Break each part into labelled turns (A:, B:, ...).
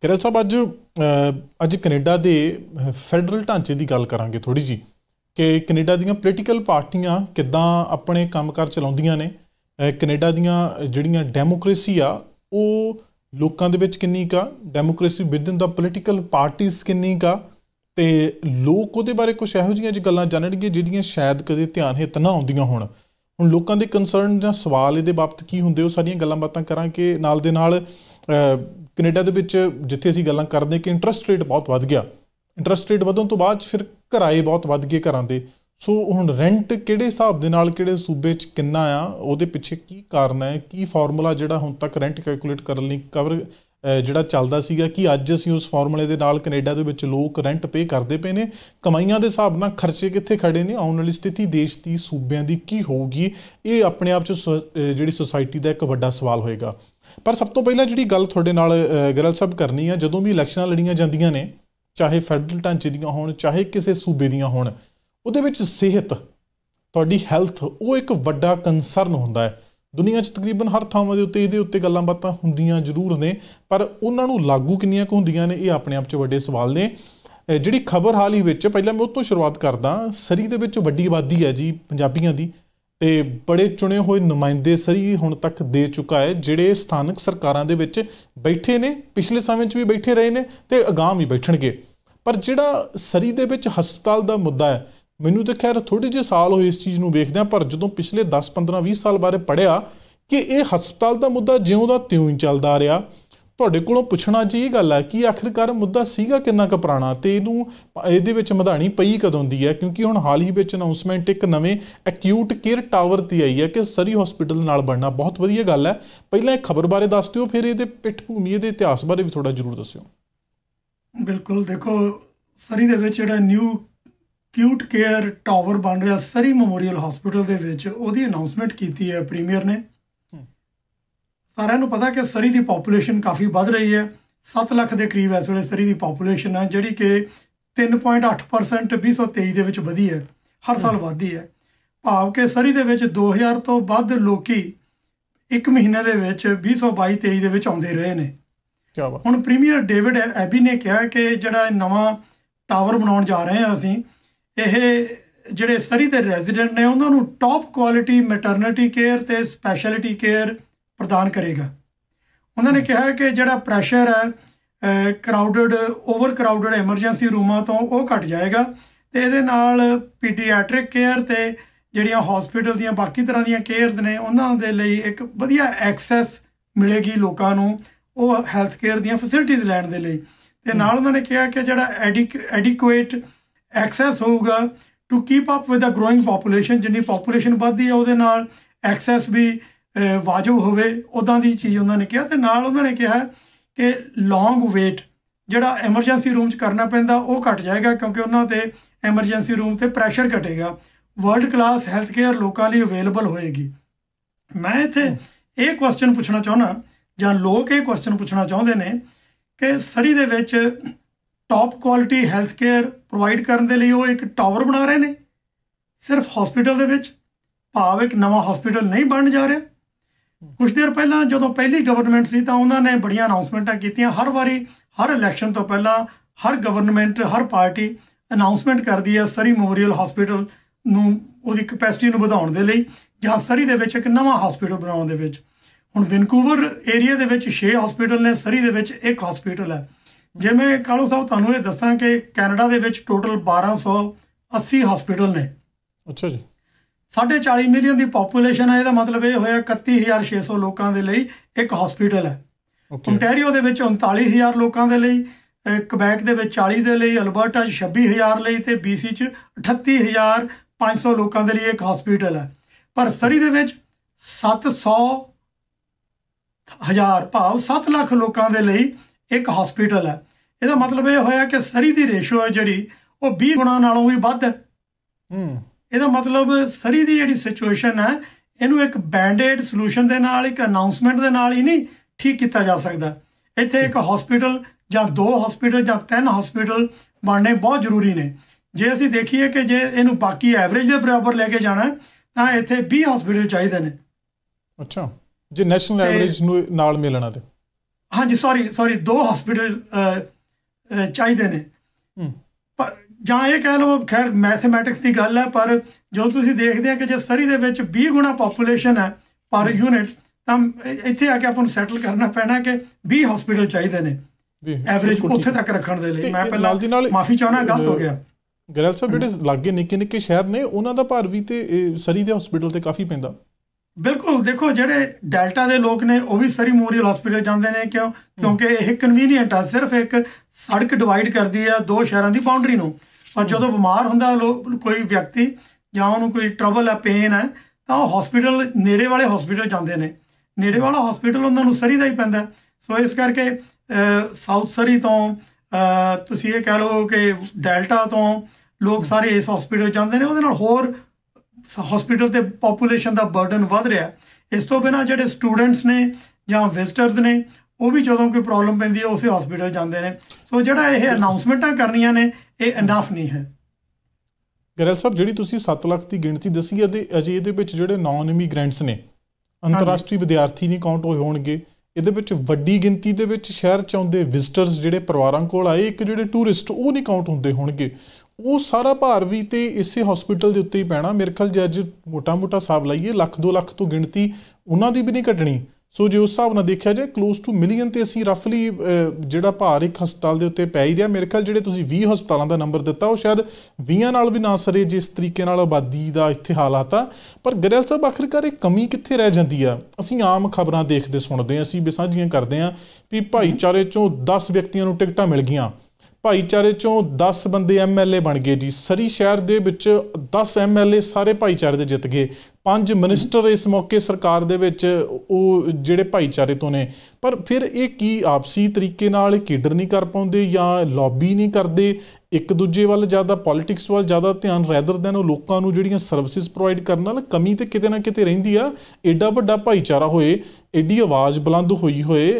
A: ਕਿਰਨ ਸਾਹਿਬ ਅੱਜ ਅੱਜ ਕੈਨੇਡਾ ਦੇ ਫੈਡਰਲ ਢਾਂਚੇ ਦੀ ਗੱਲ ਕਰਾਂਗੇ ਥੋੜੀ ਜੀ ਕਿ ਕੈਨੇਡਾ ਦੀਆਂ ਪੋਲੀਟੀਕਲ ਪਾਰਟੀਆਂ ਕਿੱਦਾਂ ਆਪਣੇ ਕੰਮਕਾਰ ਚਲਾਉਂਦੀਆਂ ਨੇ ਕੈਨੇਡਾ ਦੀਆਂ ਜਿਹੜੀਆਂ ਡੈਮੋਕ੍ਰੇਸੀ ਆ ਉਹ ਲੋਕਾਂ ਦੇ ਵਿੱਚ ਕਿੰਨੀ ਕਾ ਡੈਮੋਕ੍ਰੇਸੀ ਵਿਦਨ ਦਾ ਪੋਲੀਟੀਕਲ ਪਾਰਟੀਆਂ ਕਿੰਨੀ ਕਾ ਤੇ ਲੋਕ ਉਹਦੇ ਬਾਰੇ ਕੁਝ ਇਹੋ ਜਿਹੀਆਂ ਜੀ ਗੱਲਾਂ ਜਾਣਣਗੇ ਜਿਹੜੀਆਂ ਸ਼ਾਇਦ ਕਦੇ ਧਿਆਨ ਹਿੱਤ ਨਾ ਆਉਂਦੀਆਂ ਹੋਣ ਹੁਣ ਲੋਕਾਂ ਦੇ ਕਨਸਰਨ ਜਾਂ ਸਵਾਲ ਇਹਦੇ ਬਾਬਤ ਕੀ ਹੁੰਦੇ ਉਹ ਸਾਰੀਆਂ ਗੱਲਾਂ ਬਾਤਾਂ ਕਰਾਂਗੇ ਨਾਲ ਦੇ ਨਾਲ ਕੈਨੇਡਾ ਦੇ ਵਿੱਚ ਜਿੱਥੇ ਅਸੀਂ ਗੱਲਾਂ ਕਰਦੇ ਕਿ ਇੰਟਰਸਟ ਰੇਟ ਬਹੁਤ ਵੱਧ ਗਿਆ ਇੰਟਰਸਟ ਰੇਟ ਵਧਣ ਤੋਂ ਬਾਅਦ ਫਿਰ ਕਿਰਾਏ ਬਹੁਤ ਵੱਧ ਗਏ ਘਰਾਂ ਦੇ ਸੋ ਹੁਣ ਰੈਂਟ ਕਿਹੜੇ ਹਿਸਾਬ ਦੇ ਨਾਲ ਕਿਹੜੇ ਸੂਬੇ 'ਚ ਕਿੰਨਾ ਆ ਉਹਦੇ ਪਿੱਛੇ ਕੀ ਕਾਰਨ ਹੈ ਕੀ ਫਾਰਮੂਲਾ ਜਿਹੜਾ ਹੁਣ ਤੱਕ ਰੈਂਟ ਕੈਲਕੂਲੇਟ ਕਰਨ ਲਈ ਕਵਰ ਜਿਹੜਾ ਚੱਲਦਾ ਸੀਗਾ ਕਿ ਅੱਜ ਅਸੀਂ ਉਸ ਫਾਰਮੂਲੇ ਦੇ ਨਾਲ ਕੈਨੇਡਾ ਦੇ ਵਿੱਚ ਲੋਕ ਰੈਂਟ ਪੇ ਕਰਦੇ ਪਏ ਨੇ ਕਮਾਈਆਂ ਦੇ ਹਿਸਾਬ ਨਾਲ ਖਰਚੇ ਕਿੱਥੇ ਖੜੇ ਨੇ ਆਉਣ ਵਾਲੀ ਸਥਿਤੀ ਦੇਸ਼ ਦੀ ਸੂਬਿਆਂ ਦੀ ਕੀ ਹੋਊਗੀ ਇਹ ਆਪਣੇ ਆਪ 'ਚ ਜਿਹੜੀ ਸੋਸਾਇਟੀ ਦਾ ਇੱਕ ਵੱਡਾ ਸਵਾਲ ਹੋਏਗਾ ਪਰ ਸਭ ਤੋਂ ਪਹਿਲਾਂ ਜਿਹੜੀ ਗੱਲ ਤੁਹਾਡੇ ਨਾਲ ਗਰਲ ਸਭ ਕਰਨੀ ਆ ਜਦੋਂ ਵੀ ਇਲੈਕਸ਼ਨਾਂ ਲੜੀਆਂ ਜਾਂਦੀਆਂ ਨੇ ਚਾਹੇ ਫੈਡਰਲ ਢਾਂਚੇ ਦੀਆਂ ਹੋਣ ਚਾਹੇ ਕਿਸੇ ਸੂਬੇ ਦੀਆਂ ਹੋਣ ਉਹਦੇ ਵਿੱਚ ਸਿਹਤ ਤੁਹਾਡੀ ਹੈਲਥ ਉਹ ਇੱਕ ਵੱਡਾ ਕਨਸਰਨ ਹੁੰਦਾ ਹੈ ਦੁਨੀਆ 'ਚ ਤਕਰੀਬਨ ਹਰ ਥਾਂ ਦੇ ਉੱਤੇ ਇਹਦੇ ਉੱਤੇ ਗੱਲਾਂ ਬਾਤਾਂ ਹੁੰਦੀਆਂ ਜ਼ਰੂਰ ਨੇ ਪਰ ਉਹਨਾਂ ਨੂੰ ਲਾਗੂ ਕਿੰਨੀਆਂ ਕੁ ਹੁੰਦੀਆਂ ਨੇ ਇਹ ਆਪਣੇ ਆਪ 'ਚ ਵੱਡੇ ਸਵਾਲ ਨੇ ਜਿਹੜੀ ਖਬਰ ਹਾਲ ਹੀ ਵਿੱਚ ਪਹਿਲਾਂ ਮੈਂ ਉਹ ਤੋਂ ਸ਼ੁਰੂਆਤ ਕਰਦਾ ਸਰੀ ਦੇ ਵਿੱਚ ਵੱਡੀ ਆਬਾਦੀ ਹੈ ਜੀ ਪੰਜਾਬੀਆਂ ਦੀ ਤੇ ਬੜੇ ਚੁਣੇ ਹੋਏ ਨੁਮਾਇੰਦੇ ਸਰੀ ਹੁਣ ਤੱਕ ਦੇ ਚੁੱਕਾ ਹੈ ਜਿਹੜੇ ਸਥਾਨਕ ਸਰਕਾਰਾਂ ਦੇ ਵਿੱਚ ਬੈਠੇ ਨੇ ਪਿਛਲੇ ਸਮੇਂ 'ਚ ਵੀ ਬੈਠੇ ਰਹੇ ਨੇ ਤੇ ਅਗਾਮ ਵੀ ਬੈਠਣਗੇ ਪਰ ਜਿਹੜਾ ਸਰੀ ਦੇ ਵਿੱਚ ਹਸਪਤਾਲ ਦਾ ਮੁੱਦਾ ਹੈ ਮੈਨੂੰ ਤਾਂ ਖੈਰ ਥੋੜੇ ਜਿਹੇ ਸਾਲ ਹੋਏ ਇਸ ਚੀਜ਼ ਨੂੰ ਵੇਖਦਿਆਂ ਪਰ ਜਦੋਂ ਪਿਛਲੇ 10 15 20 ਸਾਲ ਬਾਰੇ ਪੜਿਆ ਕਿ ਇਹ ਹਸਪਤਾਲ ਦਾ ਮੁੱਦਾ ਜਿਉਂ ਦਾ ਤਿਉਂ ਹੀ ਚੱਲਦਾ ਆ ਰਿਹਾ ਤੁਹਾਡੇ ਕੋਲੋਂ ਪੁੱਛਣਾ ਜੀ ਇਹ ਗੱਲ ਆ ਕਿ ਆਖਿਰਕਾਰ ਮੁੱਦਾ ਸੀਗਾ ਕਿੰਨਾ ਕੁ ਪੁਰਾਣਾ ਤੇ ਇਹਨੂੰ ਇਹਦੇ ਵਿੱਚ ਮਧਾਣੀ ਪਈ ਕਦੋਂ ਦੀ ਹੈ ਕਿਉਂਕਿ ਹੁਣ ਹਾਲ ਹੀ ਵਿੱਚ ਅਨਾਉਂਸਮੈਂਟ ਇੱਕ ਨਵੇਂ ਐਕਿਊਟ ਕੇਅਰ ਟਾਵਰ ਦੀ ਆਈ ਹੈ ਕਿ ਸਰੀ ਹਸਪੀਟਲ ਨਾਲ ਬਣਨਾ ਬਹੁਤ ਵਧੀਆ ਗੱਲ ਹੈ ਪਹਿਲਾਂ ਇਹ ਖਬਰ ਬਾਰੇ ਦੱਸ ਦਿਓ ਫਿਰ ਇਹਦੇ ਪਿੱਠ ਭੂਮੀ ਇਹਦੇ ਇਤਿਹਾਸ ਬਾਰੇ ਵੀ ਥੋੜਾ ਜ਼ਰੂਰ ਦੱਸਿਓ
B: ਬਿਲਕੁਲ ਦੇਖੋ ਸਰੀ ਦੇ ਵਿੱਚ ਜਿਹੜਾ ਨਿਊ ਕਿਊਟ ਕੇਅਰ ਟਾਵਰ ਬਣ ਰਿਹਾ ਸਰੀ ਮੈਮੋਰੀਅਲ ਹਸਪੀਟਲ ਦੇ ਵਿੱਚ ਉਹਦੀ ਅਨਾਉਂਸਮੈਂਟ ਕੀਤੀ ਹੈ ਪ੍ਰੀਮੀਅਰ ਨੇ ਸਾਰਿਆਂ ਨੂੰ ਪਤਾ ਕਿ ਸਰੀ ਦੀ ਪੋਪੂਲੇਸ਼ਨ ਕਾਫੀ ਵੱਧ ਰਹੀ ਹੈ 7 ਲੱਖ ਦੇ ਕਰੀਬ ਇਸ ਵੇਲੇ ਸਰੀ ਦੀ ਪੋਪੂਲੇਸ਼ਨ ਹੈ ਜਿਹੜੀ ਕਿ 3.8% 2023 ਦੇ ਵਿੱਚ ਵਧੀ ਹੈ ਹਰ ਸਾਲ ਵਧਦੀ ਹੈ ਭਾਵ ਕਿ ਸਰੀ ਦੇ ਵਿੱਚ 2000 ਤੋਂ ਵੱਧ ਲੋਕੀ ਇੱਕ ਮਹੀਨੇ ਦੇ ਵਿੱਚ 2022-23 ਦੇ ਵਿੱਚ ਆਉਂਦੇ ਰਹੇ ਨੇ ਹੁਣ ਪ੍ਰੀਮੀਅਰ ਡੇਵਿਡ ਐਬੀ ਨੇ ਕਿਹਾ ਕਿ ਜਿਹੜਾ ਨਵਾਂ ਟਾਵਰ ਬਣਾਉਣ ਜਾ ਰਹੇ ਹਾਂ ਅਸੀਂ ਇਹ ਜਿਹੜੇ ਸਰੀ ਦੇ ਰੈਜ਼ੀਡੈਂਟ ਨੇ ਉਹਨਾਂ ਨੂੰ ਟੌਪ ਕੁਆਲਿਟੀ ਮੈਟਰਨਿਟੀ ਕੇਅਰ ਤੇ ਸਪੈਸ਼ਲਿਟੀ ਕੇਅਰ ਪ੍ਰਦਾਨ ਕਰੇਗਾ ਉਹਨਾਂ ਨੇ ਕਿਹਾ ਕਿ ਜਿਹੜਾ ਪ੍ਰੈਸ਼ਰ ਹੈ ਕਰਾਊਡਡ ਓਵਰ ਕਰਾਊਡਡ ਐਮਰਜੈਂਸੀ ਰੂਮਾਂ ਤੋਂ ਉਹ ਘਟ ਜਾਏਗਾ ਤੇ ਇਹਦੇ ਨਾਲ ਪੀਡੀਆਟ੍ਰਿਕ ਕੇਅਰ ਤੇ ਜਿਹੜੀਆਂ ਹਸਪੀਟਲ ਦੀਆਂ ਬਾਕੀ ਤਰ੍ਹਾਂ ਦੀਆਂ ਕੇਅਰਸ ਨੇ ਉਹਨਾਂ ਦੇ ਲਈ ਇੱਕ ਵਧੀਆ ਐਕਸੈਸ ਮਿਲੇਗੀ ਲੋਕਾਂ ਨੂੰ ਉਹ ਹੈਲਥ ਕੇਅਰ ਦੀਆਂ ਫੈਸਿਲਿਟੀਆਂ ਲੈਣ ਦੇ ਲਈ ਤੇ ਨਾਲ ਉਹਨਾਂ ਨੇ ਕਿਹਾ ਕਿ ਜਿਹੜਾ ਐਡਿਕੁਏਟ ਐਕਸੈਸ ਹੋਊਗਾ to keep up with a growing population ਜਿੰਨੀ ਪੋਪੂਲੇਸ਼ਨ ਵੱਧਦੀ ਹੈ ਉਹਦੇ ਨਾਲ ਐਕਸੈਸ ਵੀ ਵਾਜਬ ਹੋਵੇ ਉਦਾਂ ਦੀ ਚੀਜ਼ ਉਹਨਾਂ ਨੇ ਕਿਹਾ ਤੇ ਨਾਲ ਉਹਨਾਂ ਨੇ ਕਿਹਾ ਕਿ ਲੌਂਗ ਵੇਟ ਜਿਹੜਾ ਐਮਰਜੈਂਸੀ ਰੂਮ 'ਚ ਕਰਨਾ ਪੈਂਦਾ ਉਹ ਘਟ ਜਾਏਗਾ ਕਿਉਂਕਿ ਉਹਨਾਂ ਤੇ ਐਮਰਜੈਂਸੀ ਰੂਮ ਤੇ ਪ੍ਰੈਸ਼ਰ ਘਟੇਗਾ ਵਰਲਡ ਕਲਾਸ ਹੈਲਥ ਕੇਅਰ ਲੋਕਾਂ ਲਈ ਅਵੇਲੇਬਲ ਹੋਏਗੀ ਮੈਂ ਇਥੇ ਇਹ ਕੁਐਸਚਨ ਪੁੱਛਣਾ ਚਾਹੁੰਦਾ ਜਾਂ ਲੋਕ ਇਹ ਕੁਐਸਚਨ ਪੁੱਛਣਾ ਚਾਹੁੰਦੇ ਨੇ ਕਿ ਸਰੀ ਦੇ ਵਿੱਚ top quality health care provide ਕਰਨ ਦੇ ਲਈ ਉਹ ਇੱਕ ਟਾਵਰ ਬਣਾ ਰਹੇ ਨੇ ਸਿਰਫ ਹਸਪੀਟਲ ਦੇ ਵਿੱਚ ਭਾਵ ਇੱਕ ਨਵਾਂ ਹਸਪੀਟਲ ਨਹੀਂ ਬਣ ਜਾ ਰਿਹਾ ਕੁਝ ਦਿਨ ਪਹਿਲਾਂ ਜਦੋਂ ਪਹਿਲੀ ਗਵਰਨਮੈਂਟ ਸੀ ਤਾਂ ਉਹਨਾਂ ਨੇ ਬੜੀਆਂ ਅਨਾਉਂਸਮੈਂਟਾਂ ਕੀਤੀਆਂ ਹਰ ਵਾਰੀ ਹਰ ਇਲੈਕਸ਼ਨ ਤੋਂ ਪਹਿਲਾਂ ਹਰ ਗਵਰਨਮੈਂਟ ਹਰ ਪਾਰਟੀ ਅਨਾਉਂਸਮੈਂਟ ਕਰਦੀ ਹੈ ਸਰੀ ਮੈਮੋਰੀਅਲ ਹਸਪੀਟਲ ਨੂੰ ਉਹਦੀ ਕਪੈਸਿਟੀ ਨੂੰ ਵਧਾਉਣ ਦੇ ਲਈ ਜਾਂ ਸਰੀ ਦੇ ਵਿੱਚ ਇੱਕ ਨਵਾਂ ਹਸਪੀਟਲ ਬਣਾਉਣ ਦੇ ਵਿੱਚ ਹੁਣ ਵਿਨਕੂਵਰ ਏਰੀਆ ਦੇ ਵਿੱਚ 6 ਹਸਪੀਟਲ ਨੇ ਸਰੀ ਦੇ ਵਿੱਚ ਇੱਕ ਹਸਪੀਟਲ ਹੈ ਜਿਵੇਂ ਮੈਂ ਕਾਲੋ ਸਾਹਿਬ ਤੁਹਾਨੂੰ ਇਹ ਦੱਸਾਂ ਕਿ ਕੈਨੇਡਾ ਦੇ ਵਿੱਚ ਟੋਟਲ 1280 ਹਸਪੀਟਲ ਨੇ ਅੱਛਾ ਜੀ 40 ਮਿਲੀਅਨ ਦੀ ਪੋਪੂਲੇਸ਼ਨ ਹੈ ਇਹਦਾ ਮਤਲਬ ਇਹ ਹੋਇਆ 31600 ਲੋਕਾਂ ਦੇ ਲਈ ਇੱਕ ਹਸਪੀਟਲ ਹੈ ਓਨਟਾਰੀਓ ਦੇ ਵਿੱਚ 39000 ਲੋਕਾਂ ਦੇ ਲਈ ਕਬੈਕ ਦੇ ਵਿੱਚ 40 ਦੇ ਲਈ ਅਲਬਰਟਾ 'ਚ 26000 ਲਈ ਤੇ BC 'ਚ 38500 ਲੋਕਾਂ ਦੇ ਲਈ ਇੱਕ ਹਸਪੀਟਲ ਹੈ ਪਰ ਸਰੀ ਦੇ ਵਿੱਚ 700 ਹਜ਼ਾਰ ਭਾਵ 7 ਲੱਖ ਲੋਕਾਂ ਦੇ ਲਈ ਇੱਕ ਹਸਪੀਟਲ ਹੈ ਇਹਦਾ ਮਤਲਬ ਇਹ ਹੋਇਆ ਕਿ ਸਰੀ ਦੀ ਰੇਸ਼ੋ ਹੈ ਜਿਹੜੀ ਉਹ 20 ਗੁਣਾ ਨਾਲੋਂ ਵੀ ਵੱਧ ਹੈ ਹੂੰ ਇਹਦਾ ਮਤਲਬ ਸਰੀ ਦੀ ਜਿਹੜੀ ਸਿਚੁਏਸ਼ਨ ਹੈ ਇਹਨੂੰ ਇੱਕ ਬੈਂਡੇਡ ਸੋਲੂਸ਼ਨ ਦੇ ਨਾਲ ਇੱਕ ਅਨਾਉਂਸਮੈਂਟ ਦੇ ਨਾਲ ਹੀ ਨਹੀਂ ਠੀਕ ਕੀਤਾ ਜਾ ਸਕਦਾ ਇੱਥੇ ਇੱਕ ਹਸਪੀਟਲ ਜਾਂ ਦੋ ਹਸਪੀਟਲ ਜਾਂ ਤਿੰਨ ਹਸਪੀਟਲ ਬਣਨੇ ਬਹੁਤ ਜ਼ਰੂਰੀ ਨੇ ਜੇ ਅਸੀਂ ਦੇਖੀਏ ਕਿ ਜੇ ਇਹਨੂੰ ਬਾਕੀ ਐਵਰੇਜ ਦੇ ਬਰਾਬਰ ਲੈ ਕੇ ਜਾਣਾ ਤਾਂ ਇੱਥੇ 20 ਹਸਪੀਟਲ ਚਾਹੀਦੇ ਨੇ ਅੱਛਾ ਜੇ ਨੈਸ਼ਨਲ ਐਵਰੇਜ
A: ਨੂੰ ਨਾਲ ਮਿਲਣਾ ਤੇ
B: ਹਾਂਜੀ ਸੌਰੀ ਸੌਰੀ ਦੋ ਹਸਪੀਟਲ ਚਾਹੀਦੇ ਨੇ ਪਰ ਜਾਂ ਇਹ ਕਹਿ ਲਓ ਖੈਰ ਮੈਥਮੈਟਿਕਸ ਦੀ ਗੱਲ ਹੈ ਪਰ ਜੋ ਤੁਸੀਂ ਦੇਖਦੇ ਆ ਕਿ ਜੇ ਸਰੀ ਦੇ ਵਿੱਚ 20 ਗੁਣਾ ਪੋਪੂਲੇਸ਼ਨ ਹੈ ਪਰ ਯੂਨਿਟ ਤਾਂ ਇੱਥੇ ਆ ਕੇ ਆਪਾਂ ਨੂੰ ਸੈਟਲ ਕਰਨਾ ਪੈਣਾ ਕਿ 20 ਹਸਪੀਟਲ ਚਾਹੀਦੇ ਨੇ
A: ਐਵਰੇਜ ਉੱਥੇ ਤੱਕ ਰੱਖਣ ਦੇ ਲਈ ਮੈਂ ਪਹਿਲਾਂ ਮਾਫੀ ਚਾਹਣਾ ਗਲਤ ਹੋ ਗਿਆ ਗਰਲ ਸਾਹਿਬ ਜਿਹੜੇ ਲੱਗੇ ਨਿੱਕੇ ਨਿੱਕੇ ਸ਼ਹਿਰ ਨੇ ਉਹਨਾਂ ਦਾ ਭਾਰ ਵੀ ਤੇ ਸਰੀ ਦੇ ਹਸਪੀਟਲ ਤੇ ਕਾਫੀ ਪੈਂਦਾ ਬਿਲਕੁਲ
B: ਦੇਖੋ ਜਿਹੜੇ ਡੈਲਟਾ ਦੇ ਲੋਕ ਨੇ ਉਹ ਵੀ ਸਰੀ ਮੋਰੀਅਲ ਹਸਪੀਟਲ ਜਾਂਦੇ ਨੇ ਕਿਉਂ ਕਿਉਂਕਿ ਇਹ ਕਨਵੀਨੀਅੰਟ ਆ ਸਿਰਫ ਇੱਕ ਸੜਕ ਡਿਵਾਈਡ ਕਰਦੀ ਆ ਦੋ ਸ਼ਹਿਰਾਂ ਦੀ ਬਾਉਂਡਰੀ ਨੂੰ ਔਰ ਜਦੋਂ ਬਿਮਾਰ ਹੁੰਦਾ ਕੋਈ ਵਿਅਕਤੀ ਜਾਂ ਉਹਨੂੰ ਕੋਈ ਟਰਬਲ ਹੈ ਪੇਨ ਹੈ ਤਾਂ ਉਹ ਹਸਪੀਟਲ ਨੇੜੇ ਵਾਲੇ ਹਸਪੀਟਲ ਜਾਂਦੇ ਨੇ ਨੇੜੇ ਵਾਲਾ ਹਸਪੀਟਲ ਉਹਨਾਂ ਨੂੰ ਸਰੀ ਦਾ ਹੀ ਪੈਂਦਾ ਸੋ ਇਸ ਕਰਕੇ ਸਾਊਥ ਸਰੀ ਤੋਂ ਤੁਸੀਂ ਇਹ ਕਹਿ ਲਓ ਕਿ ਡੈਲਟਾ ਤੋਂ ਲੋਕ ਸਾਰੇ ਇਸ ਹਸਪੀਟਲ ਜਾਂਦੇ ਨੇ ਉਹਦੇ ਨਾਲ ਹੋਰ ਹਸਪੀਟਲ ਤੇ ਪੋਪੂਲੇਸ਼ਨ ਦਾ ਬਰਡਨ ਵੱਧ ਰਿਹਾ ਇਸ ਤੋਂ ਬਿਨਾ ਜਿਹੜੇ ਸਟੂਡੈਂਟਸ ਨੇ ਜਾਂ ਵਿਜ਼ਟਰਸ ਨੇ ਉਹ ਵੀ ਜਦੋਂ ਕੋਈ ਪ੍ਰੋਬਲਮ ਪੈਂਦੀ ਹੈ ਉਸੇ ਹਸਪੀਟਲ ਜਾਂਦੇ ਨੇ ਸੋ ਜਿਹੜਾ ਇਹ ਅਨਾਉਂਸਮੈਂਟਾਂ ਕਰਨੀਆਂ ਨੇ ਇਹ ਇਨਫ ਨਹੀਂ ਹੈ
A: ਗਰਲ ਸਾਹਿਬ ਜਿਹੜੀ ਤੁਸੀਂ 7 ਲੱਖ ਦੀ ਗਿਣਤੀ ਦੱਸੀ ਹੈ ਤੇ ਅਜੇ ਇਹਦੇ ਵਿੱਚ ਜਿਹੜੇ ਨਾਨ ਇਮੀਗ੍ਰੈਂਟਸ ਨੇ ਅੰਤਰਰਾਸ਼ਟਰੀ ਵਿਦਿਆਰਥੀ ਨਹੀਂ ਕਾਊਂਟ ਹੋਏ ਹੋਣਗੇ ਇਹਦੇ ਵਿੱਚ ਵੱਡੀ ਗਿਣਤੀ ਦੇ ਵਿੱਚ ਸ਼ਹਿਰ ਚ ਆਉਂਦੇ ਵਿਜ਼ਟਰਸ ਜਿਹੜੇ ਪਰਿਵਾਰਾਂ ਕੋਲ ਆਏ ਇੱਕ ਜਿਹੜੇ ਟੂਰਿਸਟ ਉਹ ਨਹੀਂ ਕਾਊਂਟ ਹੁੰਦੇ ਹੋਣਗੇ ਉਹ ਸਾਰਾ ਭਾਰ ਵੀ ਤੇ ਇਸੇ ਹਸਪੀਟਲ ਦੇ ਉੱਤੇ ਹੀ ਪੈਣਾ ਮੇਰੇ ਖਲ ਜੇ ਅੱਜ ਮੋਟਾ-ਮੋਟਾ ਸਾਬ ਲਈਏ ਲੱਖ 2 ਲੱਖ ਤੋਂ ਗਿਣਤੀ ਉਹਨਾਂ ਦੀ ਵੀ ਨਹੀਂ ਘਟਣੀ ਸੋ ਜੇ ਉਸ ਹਿਸਾਬ ਨਾਲ ਦੇਖਿਆ ਜਾਏ ক্লোਜ਼ ਟੂ ਮਿਲੀਅਨ ਤੇ ਅਸੀਂ ਰਫਲੀ ਜਿਹੜਾ ਭਾਰ ਇੱਕ ਹਸਪਤਾਲ ਦੇ ਉੱਤੇ ਪੈ ਹੀ ਰਿਹਾ ਮੇਰੇ ਖਿਆਲ ਜਿਹੜੇ ਤੁਸੀਂ 20 ਹਸਪਤਾਲਾਂ ਦਾ ਨੰਬਰ ਦਿੱਤਾ ਉਹ ਸ਼ਾਇਦ 20 ਨਾਲ ਵੀ ਨਾ ਸਰੇ ਜਿਸ ਤਰੀਕੇ ਨਾਲ ਆਬਾਦੀ ਦਾ ਇੱਥੇ ਹਾਲਾਤ ਆ ਪਰ ਗਰੇਲ ਸਾਹਿਬ ਆਖਰਕਾਰ ਇਹ ਕਮੀ ਕਿੱਥੇ ਰਹਿ ਜਾਂਦੀ ਆ ਅਸੀਂ ਆਮ ਖਬਰਾਂ ਦੇਖਦੇ ਸੁਣਦੇ ਆ ਅਸੀਂ ਬਿਸਾਂਝੀਆਂ ਕਰਦੇ ਆ ਵੀ ਭਾਈਚਾਰੇ ਚੋਂ 10 ਵਿਅਕਤੀਆਂ ਨੂੰ ਟਿਕਟਾਂ ਮਿਲ ਗਈਆਂ ਭਾਈਚਾਰੇ ਚੋਂ 10 ਬੰਦੇ ਐਮਐਲਏ ਬਣ ਗਏ ਜੀ ਸਰੀ ਸ਼ਹਿਰ ਦੇ ਵਿੱਚ 10 ਐਮਐਲਏ ਸਾਰੇ ਭਾਈਚਾਰੇ ਦੇ ਜਿੱਤ ਗਏ ਪੰਜ ਮਿਨਿਸਟਰ ਇਸ ਮੌਕੇ ਸਰਕਾਰ ਦੇ ਵਿੱਚ ਉਹ ਜਿਹੜੇ ਭਾਈਚਾਰੇ ਤੋਂ ਨੇ ਪਰ ਫਿਰ ਇਹ ਕੀ ਆਪਸੀ ਤਰੀਕੇ ਨਾਲ ਕੀਡਰ ਨਹੀਂ ਕਰ ਪਾਉਂਦੇ ਜਾਂ ਲੌਬੀ ਨਹੀਂ ਕਰਦੇ ਇੱਕ ਦੂਜੇ ਵੱਲ ਜ਼ਿਆਦਾ ਪੋਲਿਟਿਕਸ ਵੱਲ ਜ਼ਿਆਦਾ ਧਿਆਨ ਰੈਦਰ ਦੈਨ ਉਹ ਲੋਕਾਂ ਨੂੰ ਜਿਹੜੀਆਂ ਸਰਵਿਸਿਜ਼ ਪ੍ਰੋਵਾਈਡ ਕਰਨ ਨਾਲ ਕਮੀ ਤੇ ਕਿਤੇ ਨਾ ਕਿਤੇ ਰਹਿੰਦੀ ਆ ਐਡਾ ਵੱਡਾ ਭਾਈਚਾਰਾ ਹੋਏ ਐਡੀ ਆਵਾਜ਼ ਬੁਲੰਦ ਹੋਈ ਹੋਏ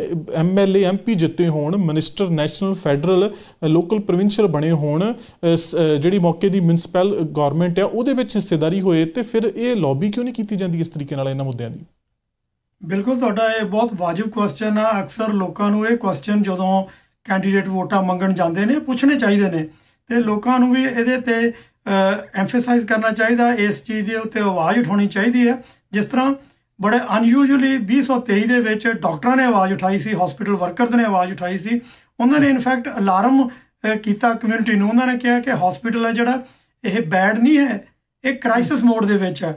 A: ਐਮਐਲਏ ਐਮਪੀ ਜਿੱਤੇ ਹੋਣ minister national federal local provincial ਬਣੇ ਹੋਣ ਜਿਹੜੀ ਮੌਕੇ ਦੀ ਮਿਊਨਿਸਪਲ ਗਵਰਨਮੈਂਟ ਆ ਉਹਦੇ ਵਿੱਚ ਹਿੱਸੇਦਾਰੀ ਹੋਏ ਤੇ ਫਿਰ ਇਹ ਲੌਬੀ ਕਿਉਂ ਨਹੀਂ ਕੀਤੀ ਜਾਂਦੀ ਇਸ ਤਰੀਕੇ ਨਾਲ ਇਹਨਾਂ ਮੁੱਦਿਆਂ ਦੀ
B: ਬਿਲਕੁਲ ਤੁਹਾਡਾ ਇਹ ਬਹੁਤ ਵਾਜਿਬ ਕੁਐਸਚਨ ਆ ਅਕਸਰ ਲੋਕਾਂ ਨੂੰ ਇਹ ਕੁਐਸਚਨ ਜਦੋਂ ਕੈਂਡੀਡੇਟ ਵੋਟਾਂ ਮੰਗਣ ਜਾਂਦੇ ਨੇ ਪੁੱਛਣੇ ਚਾਹੀਦੇ ਨੇ ਤੇ ਲੋਕਾਂ ਨੂੰ ਵੀ ਇਹਦੇ ਤੇ ਐਮਫਸਾਈਜ਼ ਕਰਨਾ ਚਾਹੀਦਾ ਇਸ ਚੀਜ਼ ਦੇ ਉੱਤੇ ਆਵਾਜ਼ ਉਠਾਉਣੀ ਚਾਹੀਦੀ ਹੈ ਜਿਸ ਤਰ੍ਹਾਂ ਬੜੇ ਅਨਯੂਜੂਅਲੀ 2023 ਦੇ ਵਿੱਚ ਡਾਕਟਰਾਂ ਨੇ ਆਵਾਜ਼ ਉਠਾਈ ਸੀ ਹਸਪੀਟਲ ਵਰਕਰਸ ਨੇ ਆਵਾਜ਼ ਉਠਾਈ ਸੀ ਉਹਨਾਂ ਨੇ ਇਨਫੈਕਟ ਅਲਾਰਮ ਕੀਤਾ ਕਮਿਊਨਿਟੀ ਨੂੰ ਉਹਨਾਂ ਨੇ ਕਿਹਾ ਕਿ ਹਸਪੀਟਲ ਹੈ ਜਿਹੜਾ ਇਹ ਬੈਡ ਨਹੀਂ ਹੈ ਇਹ ਕ੍ਰਾਈਸਿਸ ਮੋਡ ਦੇ ਵਿੱਚ ਹੈ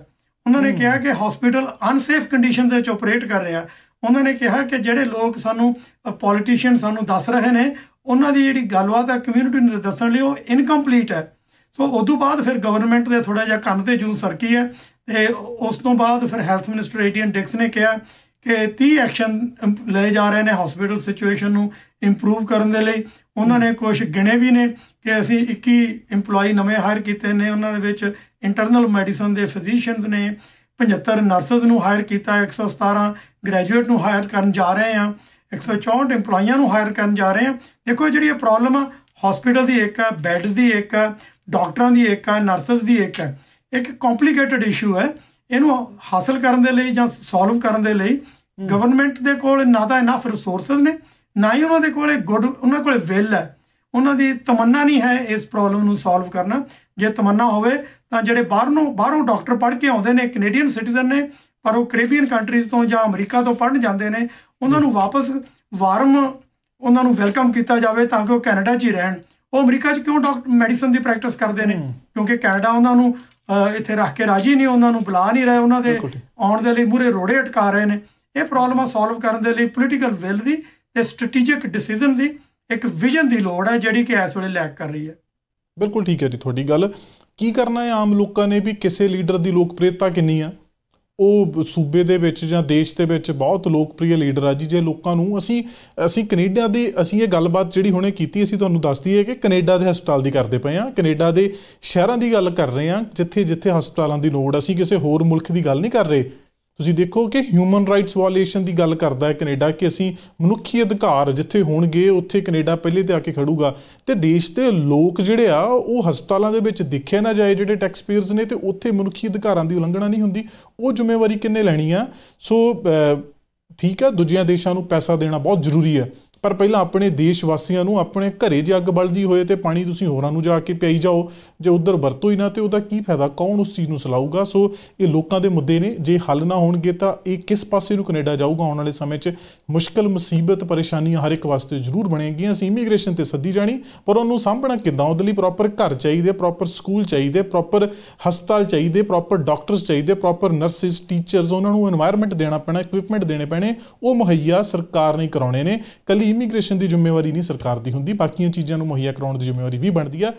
B: ਉਹਨਾਂ ਨੇ ਕਿਹਾ ਕਿ ਹਸਪੀਟਲ ਅਨਸੇਫ ਕੰਡੀਸ਼ਨਸ ਵਿੱਚ ਆਪਰੇਟ ਕਰ ਰਿਹਾ ਹੈ ਉਹਨਾਂ ਨੇ ਕਿਹਾ ਕਿ ਜਿਹੜੇ ਲੋਕ ਸਾਨੂੰ ਪੋਲੀਟੀਸ਼ੀਅਨ ਸਾਨੂੰ ਦੱਸ ਰਹੇ ਨੇ ਉਹਨਾਂ ਦੀ ਜਿਹੜੀ ਗੱਲਬਾਤ ਹੈ ਕਮਿਊਨਿਟੀ ਨੂੰ ਦੱਸਣ ਲਈ ਉਹ ਇਨਕੰਪਲੀਟ ਹੈ ਸੋ ਉਸ ਤੋਂ ਬਾਅਦ ਫਿਰ ਗਵਰਨਮੈਂਟ ਦੇ ਥੋੜਾ ਜਿਹਾ ਕੰਨ ਤੇ ਜੂੰ ਸਰਕੀ ਹੈ ਤੇ ਉਸ ਤੋਂ ਬਾਅਦ ਫਿਰ ਹੈਲਥ ਮਿਨਿਸਟਰ ਏਡੀਅਨ ਡਿਕਸ ਨੇ ਕਿਹਾ ਕਿ 30 ਐਕਸ਼ਨ ਲਏ ਜਾ ਰਹੇ ਨੇ ਹਸਪੀਟਲ ਸਿਚੁਏਸ਼ਨ ਨੂੰ ਇੰਪਰੂਵ ਕਰਨ ਦੇ ਲਈ ਉਹਨਾਂ ਨੇ ਕੁਝ ਗਿਣੇ ਵੀ ਨੇ ਕਿ ਅਸੀਂ 21 EMPLOYE ਨਵੇਂ ਹਾਇਰ ਕੀਤੇ ਨੇ ਉਹਨਾਂ ਦੇ ਵਿੱਚ ਇੰਟਰਨਲ ਮੈਡੀਸਨ ਦੇ ਫਿਜ਼ੀਸ਼ੀਅਨਸ ਨੇ 75 ਨਰਸਸ ਨੂੰ ਹਾਇਰ ਕੀਤਾ 117 ਗ੍ਰੈਜੂਏਟ ਨੂੰ ਹਾਇਰ ਕਰਨ ਜਾ ਰਹੇ ਆ 164 EMPLOYEES ਨੂੰ ਹਾਇਰ ਕਰਨ ਜਾ ਰਹੇ ਆ ਦੇਖੋ ਜਿਹੜੀ ਇਹ ਪ੍ਰੋਬਲਮ ਆ ਹਸਪੀਟਲ ਦੀ ਇੱਕ ਆ ਬੈੱਡਸ ਦੀ ਇੱਕ ਆ ਡਾਕਟਰਾਂ ਦੀ ਇੱਕ ਆ ਨਰਸਸ ਦੀ ਇੱਕ ਆ ਇੱਕ ਕੰਪਲਿਕੇਟਿਡ ਇਸ਼ੂ ਹੈ ਇਹਨੂੰ ਹਾਸਲ ਕਰਨ ਦੇ ਲਈ ਜਾਂ ਸੋਲਵ ਕਰਨ ਦੇ ਲਈ ਗਵਰਨਮੈਂਟ ਦੇ ਕੋਲ ਨਾ ਤਾਂ ਇਨਾਫ ਰਿਸੋਰਸਸ ਨੇ ਨਾ ਹੀ ਉਹਨਾਂ ਦੇ ਕੋਲੇ ਗੁੱਡ ਉਹਨਾਂ ਕੋਲੇ ਵਿਲ ਹੈ ਉਹਨਾਂ ਦੀ ਤਮੰਨਾ ਨਹੀਂ ਹੈ ਇਸ ਪ੍ਰੋਬਲਮ ਨੂੰ ਸੋਲਵ ਕਰਨਾ ਜੇ ਤਮੰਨਾ ਹੋਵੇ ਤਾਂ ਜਿਹੜੇ ਬਾਹਰੋਂ ਬਾਹਰੋਂ ਡਾਕਟਰ ਪੜ੍ਹ ਕੇ ਆਉਂਦੇ ਨੇ ਕੈਨੇਡੀਅਨ ਸਿਟੀਜ਼ਨ ਨੇ ਪਰ ਉਹ ਕੈਰੇਬੀਅਨ ਕੰਟਰੀਜ਼ ਤੋਂ ਜਾਂ ਅਮਰੀਕਾ ਤੋਂ ਪੜਨ ਜਾਂਦੇ ਨੇ ਉਹਨਾਂ ਨੂੰ ਵਾਪਸ ਵਾਰਮ ਉਹਨਾਂ ਨੂੰ ਵੈਲਕਮ ਕੀਤਾ ਜਾਵੇ ਤਾਂ ਕਿ ਉਹ ਕੈਨੇਡਾ 'ਚ ਹੀ ਰਹਿਣ ਉਹ ਅਮਰੀਕਾ 'ਚ ਕਿਉਂ ਡਾਕਟਰ ਮੈਡੀਸਨ ਦੀ ਪ੍ਰੈਕਟਿਸ ਕਰਦੇ ਨੇ ਕਿਉਂਕਿ ਕੈਨੇਡਾ ਉਹਨਾਂ ਨੂੰ ਇੱਥੇ ਰੱਖ ਕੇ ਰਾਜੀ ਨਹੀਂ ਉਹਨਾਂ ਨੂੰ ਬੁਲਾ ਨਹੀਂ ਰਹੇ ਉਹਨਾਂ ਦੇ ਆਉਣ ਦੇ ਲਈ ਮੂਰੇ ਰੋੜੇ ਟਕਾ ਰਹੇ ਨੇ ਇਹ ਪ੍ਰੋਬਲਮਾਂ ਸੋਲਵ ਕਰਨ ਦੇ ਲਈ ਪੋਲੀਟੀਕਲ ਵਿਲ ਦੀ ਤੇ ਸਟ੍ਰੈਟੇਜਿਕ ਡਿਸੀਜਨ ਦੀ ਇੱਕ ਵਿਜ਼ਨ ਦੀ ਲੋੜ ਹੈ ਜਿਹੜੀ ਕਿ ਇਸ ਵੇਲੇ ਲੈਕ ਕਰ ਰਹੀ ਹੈ ਬਿਲਕੁਲ ਠੀਕ ਹੈ
A: ਜੀ ਤੁਹਾਡੀ ਗੱਲ ਕੀ ਕਰਨਾ ਹੈ ਆਮ ਲੋਕਾਂ ਨੇ ਵੀ ਕਿਸੇ ਲੀਡਰ ਦੀ ਲੋਕਪ੍ਰਿਅਤਾ ਕਿੰਨੀ ਆ ਉਹ ਸੂਬੇ ਦੇ ਵਿੱਚ ਜਾਂ ਦੇਸ਼ ਦੇ ਵਿੱਚ ਬਹੁਤ ਲੋਕਪ੍ਰਿਅ ਲੀਡਰ ਆ ਜੀ ਜੇ ਲੋਕਾਂ ਨੂੰ ਅਸੀਂ ਅਸੀਂ ਕੈਨੇਡਾ ਦੇ ਅਸੀਂ ਇਹ ਗੱਲਬਾਤ ਜਿਹੜੀ ਹੁਣੇ ਕੀਤੀ ਅਸੀਂ ਤੁਹਾਨੂੰ ਦੱਸਦੀ ਹੈ ਕਿ ਕੈਨੇਡਾ ਦੇ ਹਸਪਤਾਲ ਦੀ ਕਰਦੇ ਪਏ ਆ ਕੈਨੇਡਾ ਦੇ ਸ਼ਹਿਰਾਂ ਦੀ ਗੱਲ ਕਰ ਰਹੇ ਆ ਜਿੱਥੇ ਜਿੱਥੇ ਹਸਪਤਾਲਾਂ ਦੀ ਲੋੜ ਅਸੀਂ ਕਿਸੇ ਹੋਰ ਮੁਲਕ ਦੀ ਗੱਲ ਨਹੀਂ ਕਰ ਰਹੇ ਤੁਸੀਂ ਦੇਖੋ ਕਿ ਹਿਊਮਨ ਰਾਈਟਸ ਵਾਇਲੇਸ਼ਨ ਦੀ ਗੱਲ ਕਰਦਾ ਹੈ ਕੈਨੇਡਾ ਕਿ ਅਸੀਂ ਮਨੁੱਖੀ ਅਧਿਕਾਰ ਜਿੱਥੇ ਹੋਣਗੇ ਉੱਥੇ ਕੈਨੇਡਾ ਪਹਿਲੇ ਤੇ ਆ ਕੇ ਖੜੂਗਾ ਤੇ ਦੇਸ਼ ਦੇ ਲੋਕ ਜਿਹੜੇ ਆ ਉਹ ਹਸਪਤਾਲਾਂ ਦੇ ਵਿੱਚ ਦਿਖੇ ਨਾ ਜਾਏ ਜਿਹੜੇ ਟੈਕਸਪੀਅਰਸ ਨੇ ਤੇ ਉੱਥੇ ਮਨੁੱਖੀ ਅਧਿਕਾਰਾਂ ਦੀ ਉਲੰਘਣਾ ਨਹੀਂ ਹੁੰਦੀ ਉਹ ਜ਼ਿੰਮੇਵਾਰੀ ਕਿੰਨੇ ਲੈਣੀ ਆ ਸੋ ਠੀਕ ਆ ਦੂਜਿਆਂ ਦੇਸ਼ਾਂ ਨੂੰ ਪੈਸਾ ਦੇਣਾ ਬਹੁਤ ਜ਼ਰੂਰੀ ਹੈ ਪਰ ਪਹਿਲਾਂ ਆਪਣੇ ਦੇਸ਼ ਵਾਸੀਆਂ ਨੂੰ ਆਪਣੇ ਘਰੇ ਜੇ ਅੱਗ ਬਲਦੀ ਹੋਏ ਤੇ ਪਾਣੀ ਤੁਸੀਂ ਹੋਰਾਂ ਨੂੰ ਜਾ ਕੇ ਪਿਆਈ ਜਾਓ ਜੇ ਉਧਰ ਵਰਤੋ ਹੀ ਨਾ ਤੇ ਉਹਦਾ ਕੀ ਫਾਇਦਾ ਕੌਣ ਉਸ ਚੀਜ਼ ਨੂੰ ਸਲਾਊਗਾ ਸੋ ਇਹ ਲੋਕਾਂ ਦੇ ਮੁੱਦੇ ਨੇ ਜੇ ਹੱਲ ਨਾ ਹੋਣਗੇ ਤਾਂ ਇਹ ਕਿਸ ਪਾਸੇ ਨੂੰ ਕੈਨੇਡਾ ਜਾਊਗਾ ਆਉਣ ਵਾਲੇ ਸਮੇਂ 'ਚ ਮੁਸ਼ਕਲ ਮੁਸੀਬਤ ਪਰੇਸ਼ਾਨੀਆਂ ਹਰ ਇੱਕ ਵਾਸਤੇ ਜ਼ਰੂਰ ਬਣੇਗੀਆਂ ਅਸੀਂ ਇਮੀਗ੍ਰੇਸ਼ਨ ਤੇ ਸੱਦੀ ਜਾਣੀ ਪਰ ਉਹਨੂੰ ਸਾਹਮਣਾ ਕਿੱਦਾਂ ਉਹਦੇ ਲਈ ਪ੍ਰੋਪਰ ਘਰ ਚਾਹੀਦੇ ਪ੍ਰੋਪਰ ਸਕੂਲ ਚਾਹੀਦੇ ਪ੍ਰੋਪਰ ਹਸਪਤਾਲ ਚਾਹੀਦੇ ਪ੍ਰੋਪਰ ਡਾਕਟਰਸ ਚਾਹੀਦੇ ਪ੍ਰੋਪਰ ਨਰਸਿਸ ਟੀਚਰਸ ਉਹਨਾਂ ਨੂੰ এনवायरमेंट ਦੇਣਾ ਪੈਣਾ ਇਕਵਿਪਮੈਂਟ ਦੇਣੇ ਪੈਣੇ ਉਹ ਮੁਹੱਈਆ ਸਰਕਾਰ ਨੇ ਕਰਾਉਣੇ ਨੇ ਕੱਲੀ ਇਮੀਗ੍ਰੇਸ਼ਨ ਦੀ ਜ਼ਿੰਮੇਵਾਰੀ ਨਹੀਂ ਸਰਕਾਰ ਦੀ ਹੁੰਦੀ ਬਾਕੀਆਂ ਚੀਜ਼ਾਂ ਨੂੰ ਮੁਹੱਈਆ ਕਰਾਉਣ ਦੀ ਜ਼ਿੰਮੇਵਾਰੀ ਵੀ ਬਣਦੀ ਆ